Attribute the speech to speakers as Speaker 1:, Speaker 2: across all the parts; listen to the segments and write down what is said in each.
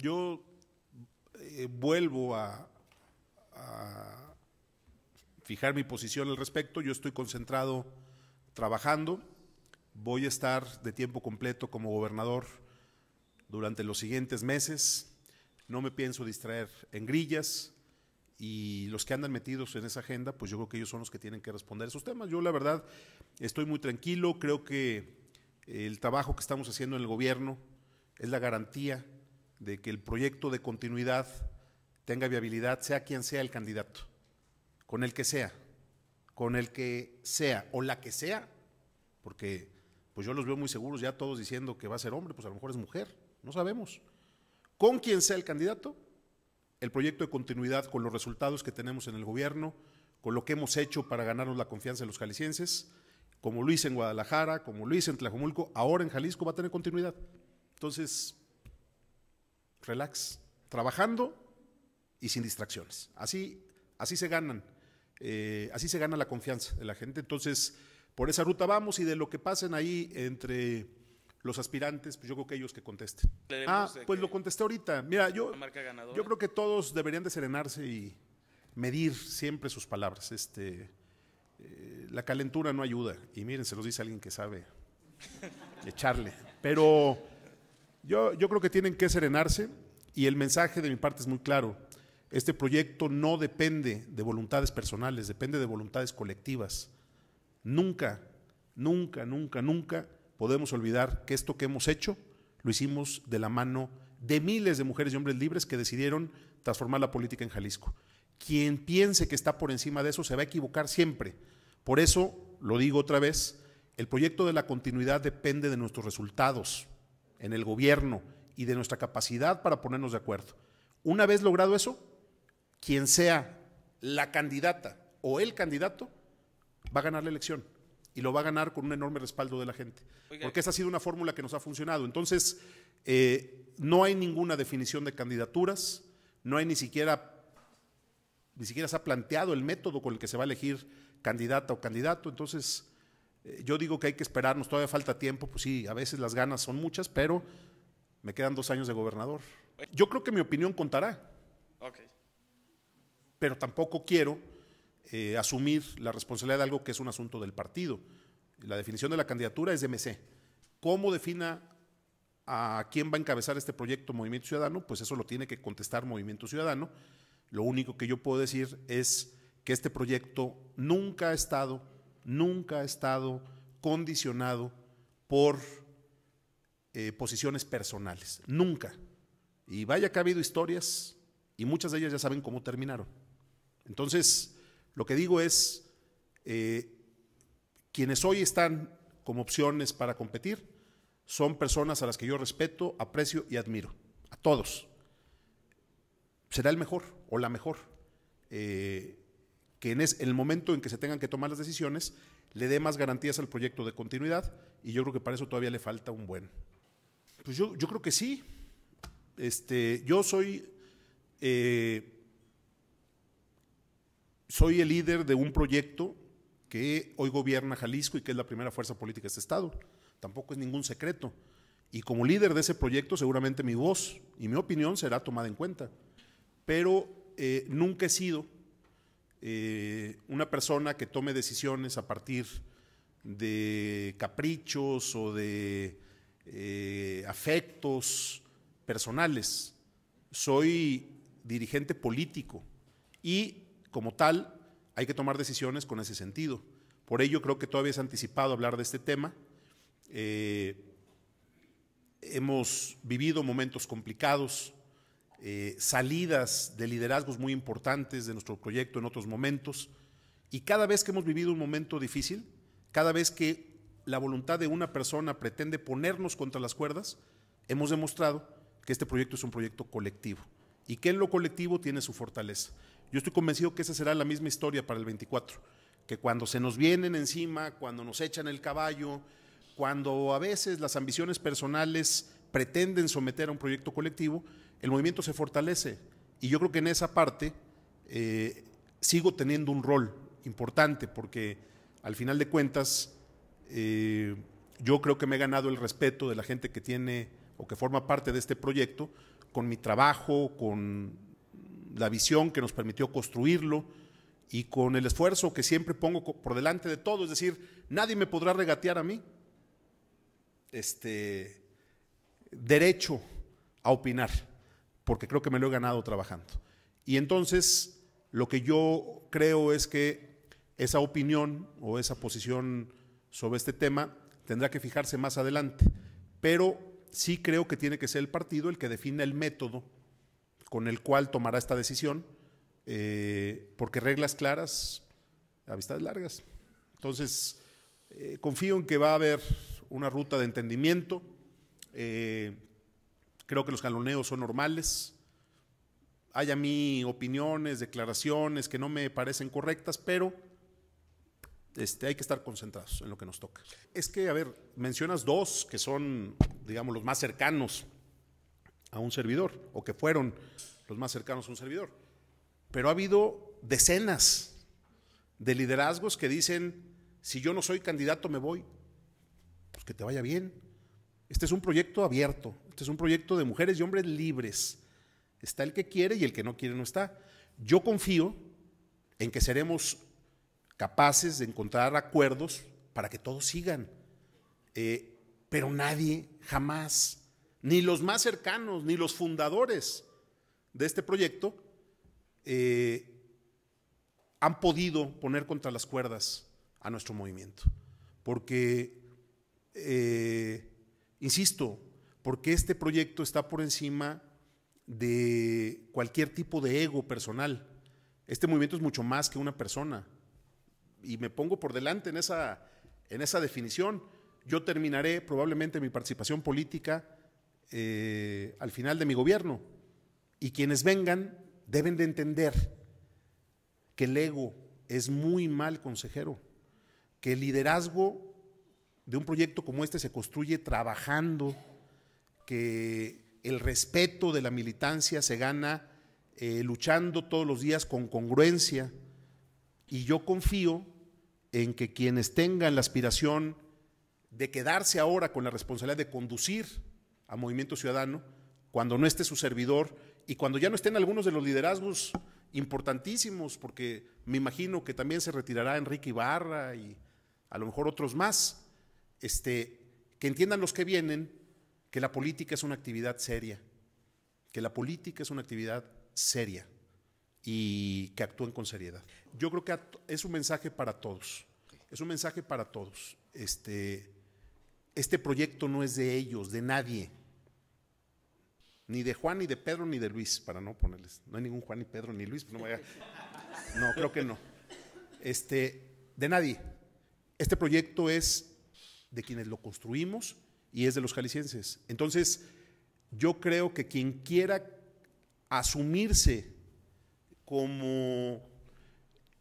Speaker 1: yo eh, vuelvo a, fijar mi posición al respecto. Yo estoy concentrado trabajando. Voy a estar de tiempo completo como gobernador durante los siguientes meses. No me pienso distraer en grillas y los que andan metidos en esa agenda, pues yo creo que ellos son los que tienen que responder esos temas. Yo la verdad estoy muy tranquilo, creo que el trabajo que estamos haciendo en el gobierno es la garantía de que el proyecto de continuidad tenga viabilidad, sea quien sea el candidato, con el que sea, con el que sea o la que sea, porque pues yo los veo muy seguros ya todos diciendo que va a ser hombre, pues a lo mejor es mujer, no sabemos. Con quien sea el candidato, el proyecto de continuidad con los resultados que tenemos en el gobierno, con lo que hemos hecho para ganarnos la confianza de los jaliscienses, como Luis en Guadalajara, como Luis en Tlajomulco, ahora en Jalisco va a tener continuidad. Entonces, relax, trabajando y sin distracciones. Así, así se ganan, eh, así se gana la confianza de la gente. Entonces, por esa ruta vamos y de lo que pasen ahí entre los aspirantes, pues yo creo que ellos que contesten. Ah, pues lo contesté ahorita. Mira, yo, yo creo que todos deberían de serenarse y medir siempre sus palabras. Este, eh, la calentura no ayuda. Y miren, se los dice alguien que sabe echarle. Pero yo, creo que tienen que serenarse y el mensaje de mi parte es muy claro. Este proyecto no depende de voluntades personales, depende de voluntades colectivas. Nunca, nunca, nunca, nunca podemos olvidar que esto que hemos hecho lo hicimos de la mano de miles de mujeres y hombres libres que decidieron transformar la política en Jalisco. Quien piense que está por encima de eso se va a equivocar siempre. Por eso, lo digo otra vez, el proyecto de la continuidad depende de nuestros resultados en el gobierno y de nuestra capacidad para ponernos de acuerdo. Una vez logrado eso, quien sea la candidata o el candidato va a ganar la elección y lo va a ganar con un enorme respaldo de la gente. Porque esa ha sido una fórmula que nos ha funcionado. Entonces, eh, no hay ninguna definición de candidaturas, no hay ni siquiera, ni siquiera se ha planteado el método con el que se va a elegir candidata o candidato. Entonces, eh, yo digo que hay que esperarnos, todavía falta tiempo, pues sí, a veces las ganas son muchas, pero me quedan dos años de gobernador. Yo creo que mi opinión contará. Pero tampoco quiero eh, asumir la responsabilidad de algo que es un asunto del partido. La definición de la candidatura es de MC. ¿Cómo defina a quién va a encabezar este proyecto Movimiento Ciudadano? Pues eso lo tiene que contestar Movimiento Ciudadano. Lo único que yo puedo decir es que este proyecto nunca ha estado nunca ha estado condicionado por eh, posiciones personales, nunca. Y vaya que ha habido historias y muchas de ellas ya saben cómo terminaron. Entonces, lo que digo es, eh, quienes hoy están como opciones para competir son personas a las que yo respeto, aprecio y admiro, a todos. Será el mejor o la mejor. Eh, que en es, el momento en que se tengan que tomar las decisiones le dé más garantías al proyecto de continuidad y yo creo que para eso todavía le falta un buen. Pues yo, yo creo que sí. Este, yo soy, eh, soy el líder de un proyecto que hoy gobierna Jalisco y que es la primera fuerza política de este Estado. Tampoco es ningún secreto. Y como líder de ese proyecto, seguramente mi voz y mi opinión será tomada en cuenta. Pero eh, nunca he sido eh, una persona que tome decisiones a partir de caprichos o de eh, afectos personales. Soy dirigente político y como tal hay que tomar decisiones con ese sentido. Por ello creo que todavía es anticipado hablar de este tema. Eh, hemos vivido momentos complicados eh, salidas de liderazgos muy importantes de nuestro proyecto en otros momentos. Y cada vez que hemos vivido un momento difícil, cada vez que la voluntad de una persona pretende ponernos contra las cuerdas, hemos demostrado que este proyecto es un proyecto colectivo y que en lo colectivo tiene su fortaleza. Yo estoy convencido que esa será la misma historia para el 24, que cuando se nos vienen encima, cuando nos echan el caballo, cuando a veces las ambiciones personales pretenden someter a un proyecto colectivo, el movimiento se fortalece. Y yo creo que en esa parte eh, sigo teniendo un rol importante, porque al final de cuentas eh, yo creo que me he ganado el respeto de la gente que tiene o que forma parte de este proyecto, con mi trabajo, con la visión que nos permitió construirlo y con el esfuerzo que siempre pongo por delante de todo, es decir, nadie me podrá regatear a mí. Este, derecho a opinar, porque creo que me lo he ganado trabajando. Y entonces, lo que yo creo es que esa opinión o esa posición sobre este tema tendrá que fijarse más adelante, pero sí creo que tiene que ser el partido el que defina el método con el cual tomará esta decisión, eh, porque reglas claras, amistades largas. Entonces, eh, confío en que va a haber una ruta de entendimiento, eh, creo que los jaloneos son normales. Hay a mí opiniones, declaraciones que no me parecen correctas, pero este, hay que estar concentrados en lo que nos toca. Es que, a ver, mencionas dos que son, digamos, los más cercanos a un servidor, o que fueron los más cercanos a un servidor. Pero ha habido decenas de liderazgos que dicen, si yo no soy candidato me voy, pues que te vaya bien. Este es un proyecto abierto, este es un proyecto de mujeres y hombres libres. Está el que quiere y el que no quiere no está. Yo confío en que seremos capaces de encontrar acuerdos para que todos sigan. Eh, pero nadie, jamás, ni los más cercanos, ni los fundadores de este proyecto, eh, han podido poner contra las cuerdas a nuestro movimiento. Porque eh, Insisto, porque este proyecto está por encima de cualquier tipo de ego personal. Este movimiento es mucho más que una persona. Y me pongo por delante en esa, en esa definición. Yo terminaré probablemente mi participación política eh, al final de mi gobierno. Y quienes vengan deben de entender que el ego es muy mal consejero, que el liderazgo de un proyecto como este se construye trabajando, que el respeto de la militancia se gana eh, luchando todos los días con congruencia y yo confío en que quienes tengan la aspiración de quedarse ahora con la responsabilidad de conducir a Movimiento Ciudadano, cuando no esté su servidor y cuando ya no estén algunos de los liderazgos importantísimos, porque me imagino que también se retirará Enrique Ibarra y a lo mejor otros más, este, que entiendan los que vienen que la política es una actividad seria, que la política es una actividad seria y que actúen con seriedad. Yo creo que es un mensaje para todos, es un mensaje para todos. Este, este proyecto no es de ellos, de nadie, ni de Juan, ni de Pedro, ni de Luis, para no ponerles, no hay ningún Juan, ni Pedro, ni Luis, pues no, no creo que no, este, de nadie. Este proyecto es de quienes lo construimos y es de los jaliscienses. Entonces, yo creo que quien quiera asumirse como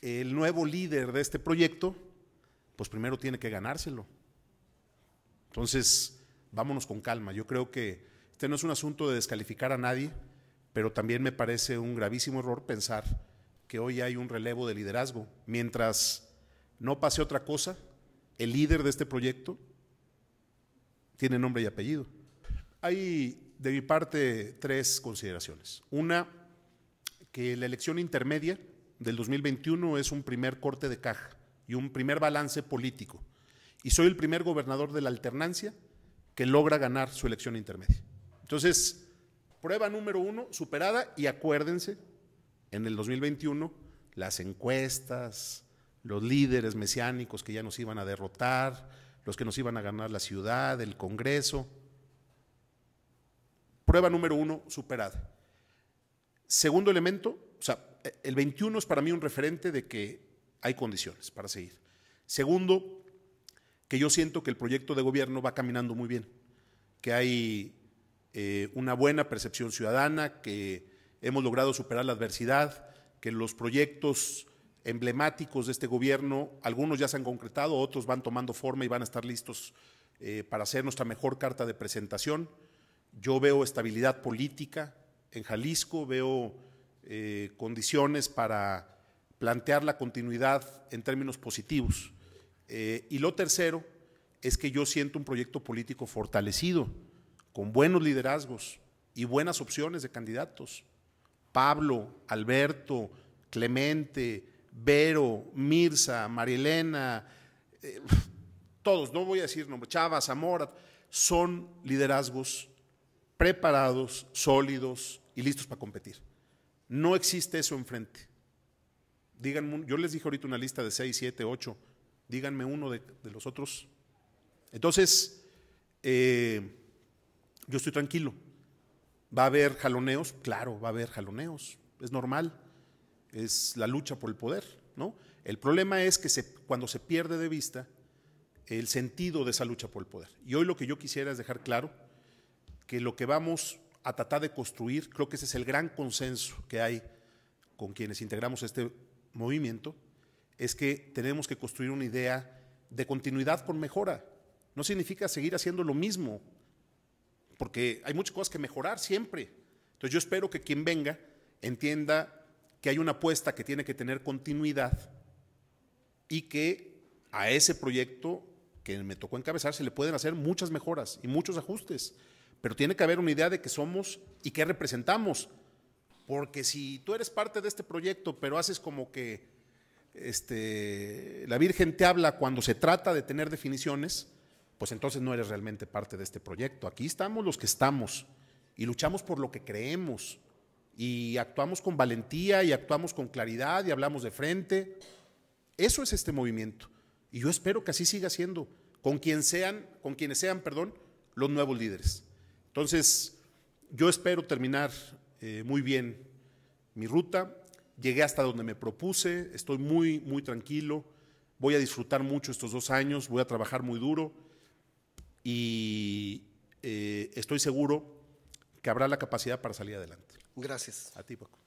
Speaker 1: el nuevo líder de este proyecto, pues primero tiene que ganárselo. Entonces, vámonos con calma. Yo creo que este no es un asunto de descalificar a nadie, pero también me parece un gravísimo error pensar que hoy hay un relevo de liderazgo. Mientras no pase otra cosa, el líder de este proyecto tiene nombre y apellido. Hay de mi parte tres consideraciones. Una, que la elección intermedia del 2021 es un primer corte de caja y un primer balance político. Y soy el primer gobernador de la alternancia que logra ganar su elección intermedia. Entonces, prueba número uno superada y acuérdense, en el 2021 las encuestas, los líderes mesiánicos que ya nos iban a derrotar, los que nos iban a ganar la ciudad, el Congreso. Prueba número uno, superada. Segundo elemento, o sea, el 21 es para mí un referente de que hay condiciones para seguir. Segundo, que yo siento que el proyecto de gobierno va caminando muy bien, que hay eh, una buena percepción ciudadana, que hemos logrado superar la adversidad, que los proyectos emblemáticos de este gobierno. Algunos ya se han concretado, otros van tomando forma y van a estar listos eh, para hacer nuestra mejor carta de presentación. Yo veo estabilidad política en Jalisco, veo eh, condiciones para plantear la continuidad en términos positivos. Eh, y lo tercero es que yo siento un proyecto político fortalecido, con buenos liderazgos y buenas opciones de candidatos. Pablo, Alberto, Clemente, Vero, Mirza, Marilena, eh, todos, no voy a decir nombres, Chavas, Zamora, son liderazgos preparados, sólidos y listos para competir. No existe eso enfrente. Díganme, yo les dije ahorita una lista de seis, siete, ocho, Díganme uno de, los otros. Entonces, eh, yo estoy tranquilo. ¿Va a haber jaloneos? Claro, va a haber jaloneos. Es normal es la lucha por el poder, ¿no? El problema es que se, cuando se pierde de vista el sentido de esa lucha por el poder. Y hoy lo que yo quisiera es dejar claro que lo que vamos a tratar de construir, creo que ese es el gran consenso que hay con quienes integramos este movimiento, es que tenemos que construir una idea de continuidad con mejora. No significa seguir haciendo lo mismo, porque hay muchas cosas que mejorar siempre. Entonces yo espero que quien venga entienda que hay una apuesta que tiene que tener continuidad y que a ese proyecto que me tocó encabezar se le pueden hacer muchas mejoras y muchos ajustes, pero tiene que haber una idea de que somos y qué representamos, porque si tú eres parte de este proyecto, pero haces como que este, la Virgen te habla cuando se trata de tener definiciones, pues entonces no eres realmente parte de este proyecto. Aquí estamos los que estamos y luchamos por lo que creemos y actuamos con valentía y actuamos con claridad y hablamos de frente. Eso es este movimiento. Y yo espero que así siga siendo, con, quien sean, con quienes sean perdón, los nuevos líderes. Entonces, yo espero terminar eh, muy bien mi ruta. Llegué hasta donde me propuse, estoy muy, muy tranquilo. Voy a disfrutar mucho estos dos años, voy a trabajar muy duro y eh, estoy seguro que habrá la capacidad para salir adelante. Gracias. A ti, Paco.